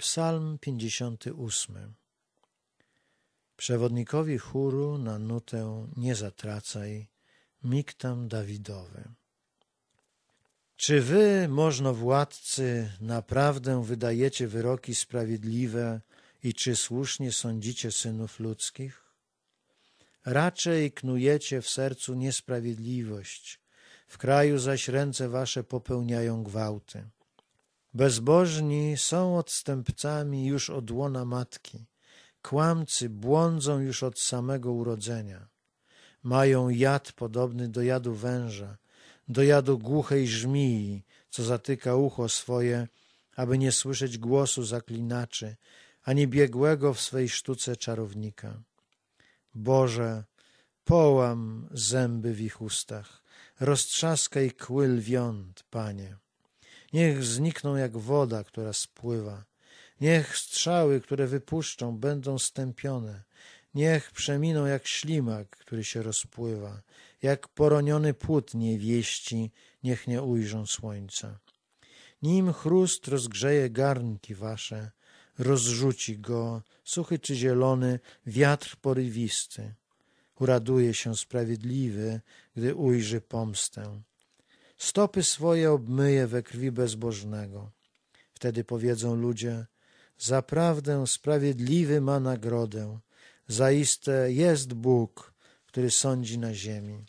Psalm 58. Przewodnikowi chóru na nutę nie zatracaj, miktam Dawidowy. Czy wy, można władcy, naprawdę wydajecie wyroki sprawiedliwe i czy słusznie sądzicie synów ludzkich? Raczej knujecie w sercu niesprawiedliwość, w kraju zaś ręce wasze popełniają gwałty. Bezbożni są odstępcami już od łona matki, kłamcy błądzą już od samego urodzenia. Mają jad podobny do jadu węża, do jadu głuchej żmii, co zatyka ucho swoje, aby nie słyszeć głosu zaklinaczy, ani biegłego w swej sztuce czarownika. Boże, połam zęby w ich ustach, roztrzaskaj kły lwiąt, Panie. Niech znikną jak woda, która spływa. Niech strzały, które wypuszczą, będą stępione. Niech przeminą jak ślimak, który się rozpływa. Jak poroniony płód nie niech nie ujrzą słońca. Nim chrust rozgrzeje garnki wasze, rozrzuci go, suchy czy zielony, wiatr porywisty. Uraduje się sprawiedliwy, gdy ujrzy pomstę. Stopy swoje obmyje we krwi bezbożnego. Wtedy powiedzą ludzie, zaprawdę sprawiedliwy ma nagrodę. Zaiste jest Bóg, który sądzi na ziemi.